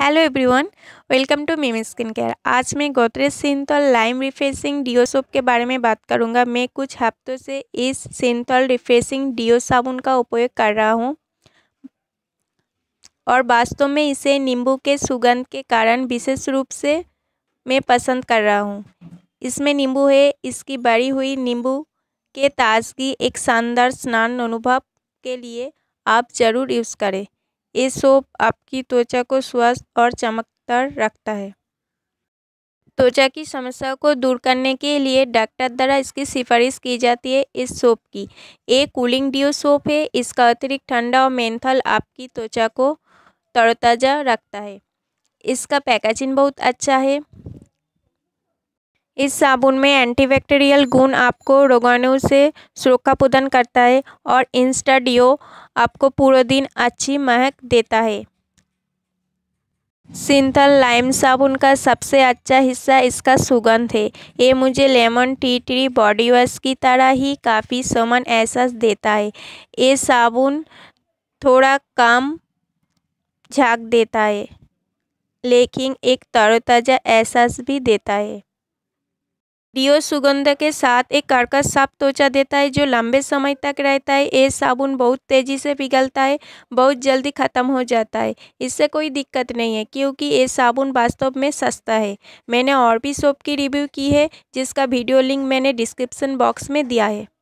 hello everyone welcome to Meem skin care आज मैं Godrej Cinthol lime refreshing deo soap के बारे में बात करूंगा मैं कुछ हफ्तों से इस सिंथॉल रिफ्रेशिंग डिओ साबुन का उपयोग कर रहा हूं और वास्तव में इसे नींबू के सुगंध के कारण विशेष रूप से मैं पसंद कर रहा हूं इसमें नींबू है इसकी बड़ी हुई नींबू के ताजगी एक शानदार स्नान अनुभव के लिए आप ज़रूर यूज़ करें ये सोप आपकी त्वचा को स्वस्थ और चमकदार रखता है त्वचा की समस्या को दूर करने के लिए डॉक्टर द्वारा इसकी सिफारिश की जाती है इस सोप की ये कूलिंग डिओ सोप है इसका अतिरिक्त ठंडा और मेंथल आपकी त्वचा को तरोताज़ा रखता है इसका पैकेजिंग बहुत अच्छा है इस साबुन में एंटीबैक्टीरियल गुण आपको रोगाणु से सुरक्षा प्रदान करता है और इंस्टा डिओ आपको पूरे दिन अच्छी महक देता है सिंथल लाइम साबुन का सबसे अच्छा हिस्सा इसका सुगंध है ये मुझे lemon tea tree body wash की तरह ही काफ़ी समान एहसास देता है ये साबुन थोड़ा कम झाग देता है लेकिन एक तरोताज़ा एहसास भी देता है डिओ सुगंध के साथ एक कर्कश साफ त्वचा देता है जो लंबे समय तक रहता है ये साबुन बहुत तेज़ी से पिघलता है बहुत जल्दी ख़त्म हो जाता है इससे कोई दिक्कत नहीं है क्योंकि ये साबुन वास्तव में सस्ता है मैंने और भी सोप की रिव्यू की है जिसका वीडियो लिंक मैंने डिस्क्रिप्सन बॉक्स में दिया है